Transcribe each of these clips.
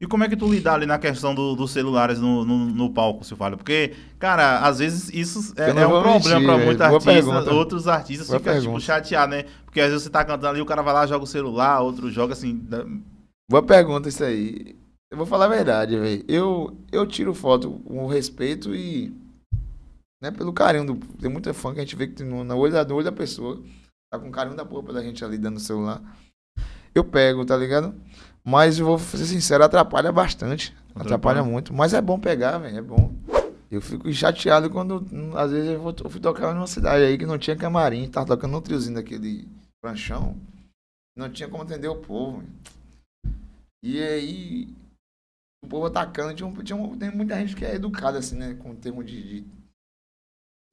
E como é que tu lidar ali na questão do, dos celulares no, no, no palco, Silvalho? Porque, cara, às vezes isso é, é um problema para muitos artistas. Outros artistas ficam, tipo, chateados, né? Porque às vezes você tá cantando ali, o cara vai lá, joga o celular, outro joga, assim... Da... Boa pergunta isso aí. Eu vou falar a verdade, velho. Eu, eu tiro foto com respeito e... Né, pelo carinho do... Tem muita fã que a gente vê que no, no, olho, da, no olho da pessoa tá com carinho da porra da gente ali dando o celular eu pego, tá ligado? Mas eu vou ser sincero, atrapalha bastante. Atrapalha, atrapalha muito. Mas é bom pegar, velho. É bom. Eu fico chateado quando, às vezes, eu, vou, eu fui tocar numa cidade aí que não tinha camarim, tava tocando um triozinho daquele pranchão. Não tinha como atender o povo. Véio. E aí, o povo atacando. Tinha, tinha tem muita gente que é educada, assim, né? Com o termo de, de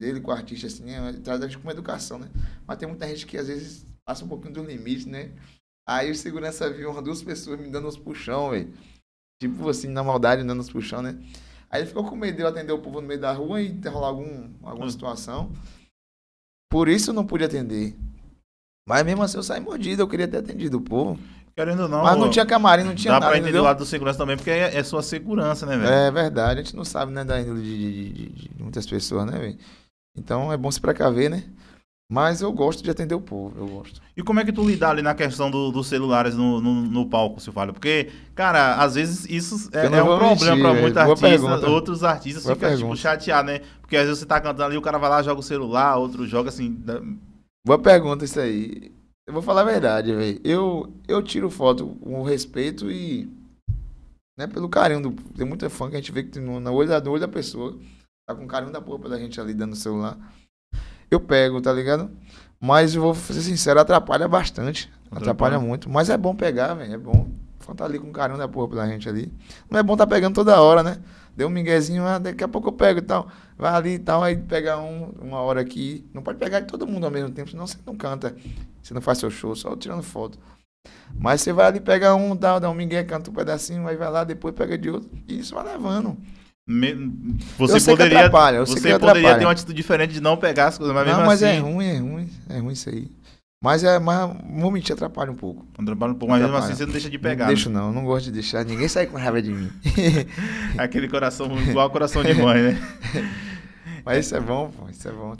dele com o artista, assim, né? Traz a gente com educação, né? Mas tem muita gente que às vezes passa um pouquinho do limite, né? Aí o segurança viu umas duas pessoas me dando uns puxão, velho. Tipo assim, na maldade, dando uns puxão, né? Aí ele ficou com medo de eu atender o povo no meio da rua e ter rolar algum, alguma hum. situação. Por isso eu não pude atender. Mas mesmo assim eu saí mordido, eu queria ter atendido o povo. Querendo não. Mas não tinha camarim, não tinha dá nada. Dá pra entender do lado do segurança também, porque é, é sua segurança, né, velho? É verdade, a gente não sabe, né, da índole de, de, de, de muitas pessoas, né, velho? Então é bom se precaver, né? Mas eu gosto de atender o povo, eu gosto. E como é que tu lidar ali na questão do, dos celulares no, no, no palco, Silvio? Porque, cara, às vezes isso é, é um problema para muitos artistas, outros artistas boa ficam tipo, pergunta. tipo, chateados, né? Porque às vezes você tá cantando ali, o cara vai lá, joga o celular, outro joga assim. Da... Boa pergunta isso aí. Eu vou falar a verdade, velho. Eu, eu tiro foto com respeito e. Né, pelo carinho do. Tem muita fã que a gente vê que tem no olho da da pessoa. Tá com carinho da porra pela gente ali dando o celular eu pego, tá ligado? Mas eu vou ser sincero, atrapalha bastante. Atrapalha, atrapalha muito. Mas é bom pegar, velho. É bom. Falta ali com carinho da porra pela gente ali. Não é bom tá pegando toda hora, né? Deu um minguezinho, ah, daqui a pouco eu pego e tal. Vai ali e tal, aí pega um, uma hora aqui. Não pode pegar de todo mundo ao mesmo tempo, senão você não canta. Você não faz seu show, só tirando foto. Mas você vai ali, pega um, dá, dá um mingué, canta um pedacinho, aí vai lá, depois pega de outro. E isso vai levando. Me... Você poderia, você poderia ter uma atitude diferente de não pegar as coisas, mas não, mesmo mas é assim... é ruim, é ruim, é ruim isso aí. Mas é, mas o te atrapalha um pouco. Atrapalha um pouco, mas mesmo assim você não deixa de pegar. Não deixo né? não, não gosto de deixar. Ninguém sai com raiva de mim. Aquele coração igual coração de mãe, né? mas isso é bom, pô, isso é bom.